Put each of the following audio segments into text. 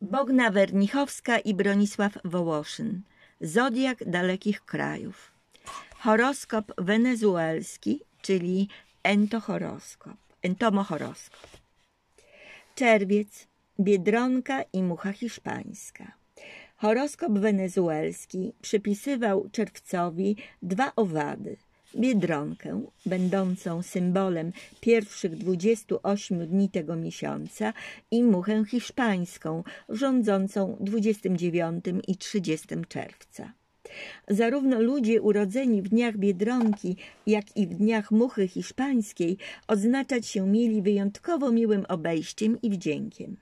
Bogna Wernichowska i Bronisław Wołoszyn. Zodiak dalekich krajów. Horoskop wenezuelski, czyli entohoroskop, entomohoroskop. Czerwiec, Biedronka i mucha hiszpańska. Horoskop wenezuelski przypisywał czerwcowi dwa owady – Biedronkę, będącą symbolem pierwszych 28 dni tego miesiąca i muchę hiszpańską, rządzącą 29 i 30 czerwca. Zarówno ludzie urodzeni w dniach Biedronki, jak i w dniach muchy hiszpańskiej oznaczać się mieli wyjątkowo miłym obejściem i wdziękiem.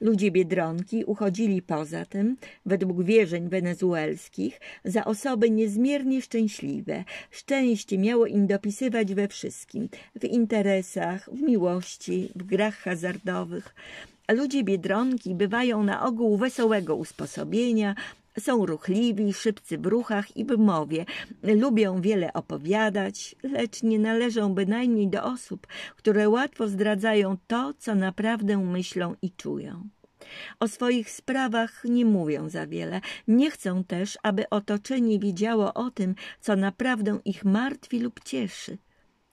Ludzie Biedronki uchodzili poza tym, według wierzeń wenezuelskich, za osoby niezmiernie szczęśliwe. Szczęście miało im dopisywać we wszystkim – w interesach, w miłości, w grach hazardowych. Ludzie Biedronki bywają na ogół wesołego usposobienia, są ruchliwi, szybcy w ruchach i w mowie, lubią wiele opowiadać, lecz nie należą bynajmniej do osób, które łatwo zdradzają to, co naprawdę myślą i czują. O swoich sprawach nie mówią za wiele. Nie chcą też, aby otoczenie wiedziało o tym, co naprawdę ich martwi lub cieszy.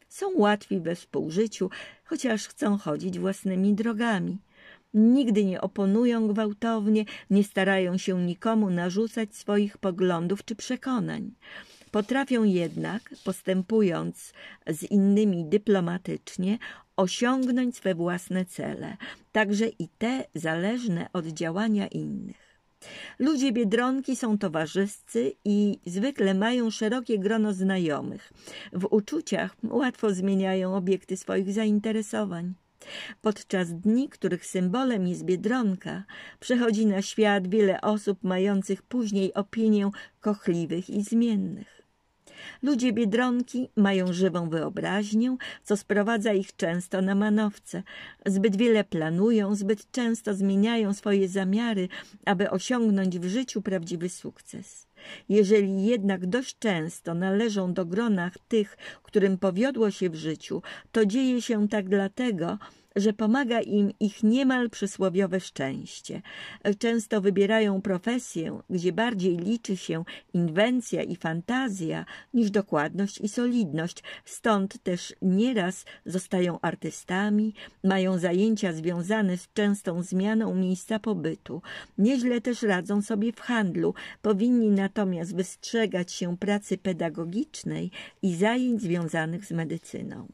Są łatwi we współżyciu, chociaż chcą chodzić własnymi drogami nigdy nie oponują gwałtownie, nie starają się nikomu narzucać swoich poglądów czy przekonań. Potrafią jednak, postępując z innymi dyplomatycznie, osiągnąć swe własne cele, także i te zależne od działania innych. Ludzie Biedronki są towarzyscy i zwykle mają szerokie grono znajomych. W uczuciach łatwo zmieniają obiekty swoich zainteresowań. Podczas dni, których symbolem jest Biedronka, przechodzi na świat wiele osób mających później opinię kochliwych i zmiennych. Ludzie Biedronki mają żywą wyobraźnię, co sprowadza ich często na manowce. Zbyt wiele planują, zbyt często zmieniają swoje zamiary, aby osiągnąć w życiu prawdziwy sukces. Jeżeli jednak dość często należą do gronach tych, którym powiodło się w życiu, to dzieje się tak dlatego, że pomaga im ich niemal przysłowiowe szczęście. Często wybierają profesję, gdzie bardziej liczy się inwencja i fantazja niż dokładność i solidność, stąd też nieraz zostają artystami, mają zajęcia związane z częstą zmianą miejsca pobytu. Nieźle też radzą sobie w handlu, powinni natomiast wystrzegać się pracy pedagogicznej i zajęć związanych z medycyną.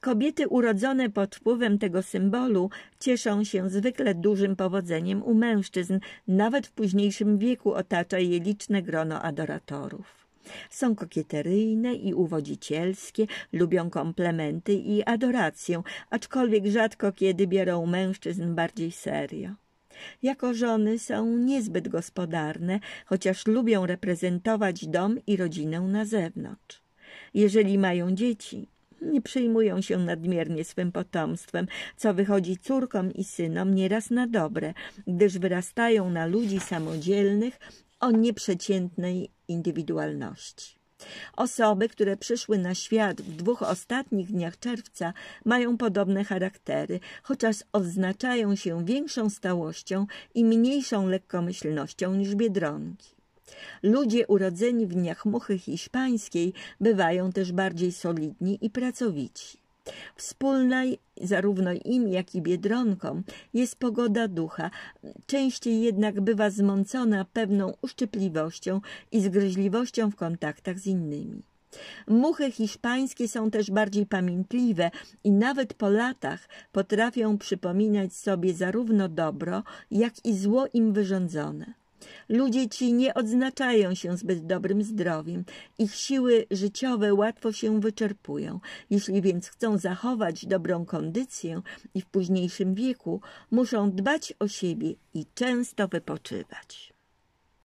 Kobiety urodzone pod wpływem tego symbolu cieszą się zwykle dużym powodzeniem u mężczyzn, nawet w późniejszym wieku otacza je liczne grono adoratorów. Są kokieteryjne i uwodzicielskie, lubią komplementy i adorację, aczkolwiek rzadko kiedy biorą mężczyzn bardziej serio. Jako żony są niezbyt gospodarne, chociaż lubią reprezentować dom i rodzinę na zewnątrz. Jeżeli mają dzieci, nie przyjmują się nadmiernie swym potomstwem, co wychodzi córkom i synom nieraz na dobre, gdyż wyrastają na ludzi samodzielnych o nieprzeciętnej indywidualności. Osoby, które przyszły na świat w dwóch ostatnich dniach czerwca, mają podobne charaktery, chociaż odznaczają się większą stałością i mniejszą lekkomyślnością niż biedronki. Ludzie urodzeni w dniach muchy hiszpańskiej bywają też bardziej solidni i pracowici. Wspólna zarówno im, jak i biedronkom jest pogoda ducha, częściej jednak bywa zmącona pewną uszczypliwością i zgryźliwością w kontaktach z innymi. Muchy hiszpańskie są też bardziej pamiętliwe i nawet po latach potrafią przypominać sobie zarówno dobro, jak i zło im wyrządzone. Ludzie ci nie odznaczają się zbyt dobrym zdrowiem, ich siły życiowe łatwo się wyczerpują. Jeśli więc chcą zachować dobrą kondycję i w późniejszym wieku, muszą dbać o siebie i często wypoczywać.